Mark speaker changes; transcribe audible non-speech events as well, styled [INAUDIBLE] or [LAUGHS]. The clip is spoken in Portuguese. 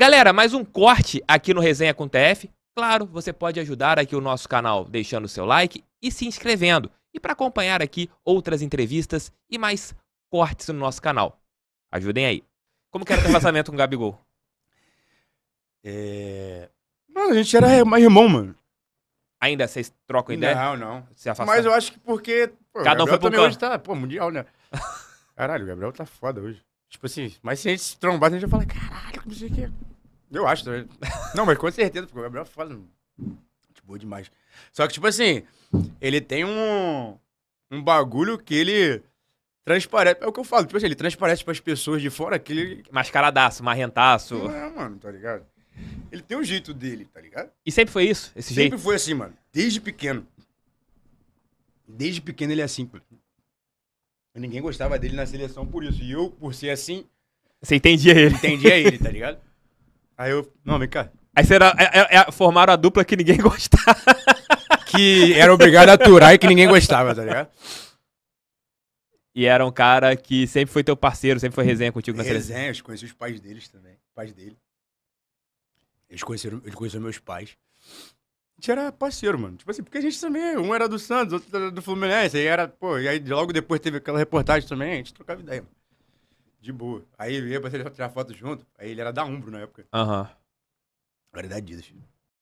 Speaker 1: Galera, mais um corte aqui no Resenha com TF. Claro, você pode ajudar aqui o nosso canal deixando o seu like e se inscrevendo. E para acompanhar aqui outras entrevistas e mais cortes no nosso canal. Ajudem aí. Como que era o teu [LAUGHS] com o Gabigol? É... Mano, a gente era irmão, mano. Ainda vocês trocam ideia? Não, não. Se afastam? Mas eu acho que porque... Pô, Cada um foi pro também hoje tá, pô, mundial, né? [LAUGHS] Caralho, o Gabriel tá foda hoje. Tipo assim, mas se a gente se trombar, a gente vai falar, caralho, como isso aqui eu acho também. Não, mas com certeza, porque o Gabriel fala é foda. boa demais. Só que, tipo assim, ele tem um, um bagulho que ele transparece. É o que eu falo, tipo assim, ele transparece pras pessoas de fora que ele. Mascaradaço, marrentaço. Não é, mano, tá ligado? Ele tem um jeito dele, tá ligado? E sempre foi isso? Esse sempre jeito? foi assim, mano. Desde pequeno. Desde pequeno ele é assim, pô. Ninguém gostava dele na seleção por isso. E eu, por ser assim. Você entendia ele. Entendia ele, tá ligado? Aí eu. Não, vem cá. Aí era é, é, é, formaram a dupla que ninguém [LAUGHS] gostava. que era obrigado a aturar e que ninguém gostava, tá ligado? E era um cara que sempre foi teu parceiro, sempre foi resenha contigo na resenha, Resenha, eu conheci os pais deles também. pais dele. Eles conheceram, eles conheceram meus pais. A gente era parceiro, mano. Tipo assim, porque a gente também, um era do Santos, outro era do Fluminense, aí era, pô, e aí logo depois teve aquela reportagem também, a gente trocava ideia, mano de boa. Aí eu ia pra tirar foto junto. Aí ele era da Umbro na época. Aham. Uhum. Era da Adidas.